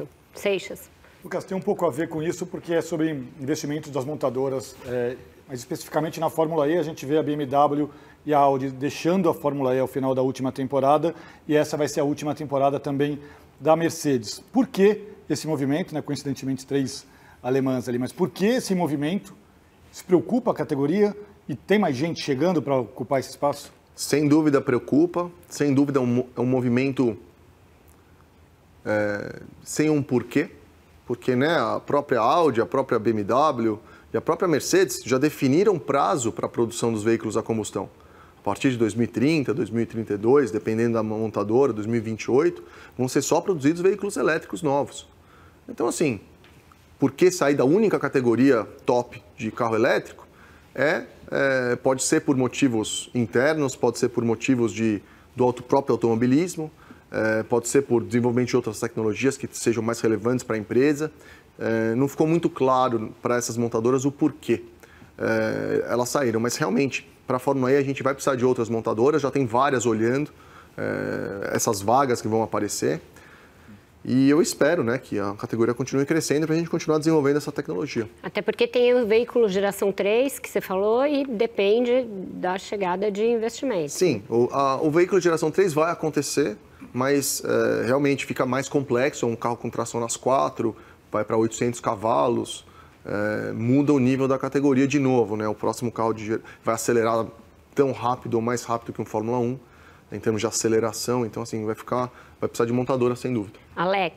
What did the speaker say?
Perfeito. Seixas. Lucas, tem um pouco a ver com isso, porque é sobre investimentos das montadoras, é, mas especificamente na Fórmula E, a gente vê a BMW e a Audi deixando a Fórmula E ao final da última temporada, e essa vai ser a última temporada também da Mercedes. Por que esse movimento, né, coincidentemente três alemãs ali, mas por que esse movimento se preocupa a categoria e tem mais gente chegando para ocupar esse espaço? Sem dúvida preocupa, sem dúvida é um, é um movimento é, sem um porquê, porque né, a própria Audi, a própria BMW e a própria Mercedes já definiram prazo para a produção dos veículos a combustão. A partir de 2030, 2032, dependendo da montadora, 2028, vão ser só produzidos veículos elétricos novos. Então, assim, por que sair da única categoria top de carro elétrico? É, é, pode ser por motivos internos, pode ser por motivos de, do próprio automobilismo, é, pode ser por desenvolvimento de outras tecnologias que sejam mais relevantes para a empresa. É, não ficou muito claro para essas montadoras o porquê é, elas saíram, mas realmente, para a Fórmula E, a gente vai precisar de outras montadoras, já tem várias olhando é, essas vagas que vão aparecer. E eu espero né, que a categoria continue crescendo para a gente continuar desenvolvendo essa tecnologia. Até porque tem o veículo geração 3, que você falou, e depende da chegada de investimentos Sim, o, a, o veículo geração 3 vai acontecer, mas é, realmente fica mais complexo. É um carro com tração nas quatro vai para 800 cavalos, é, muda o nível da categoria de novo. Né? O próximo carro de, vai acelerar tão rápido ou mais rápido que um Fórmula 1 em termos de aceleração. Então, assim, vai ficar, vai precisar de montadora, sem dúvida. Alex,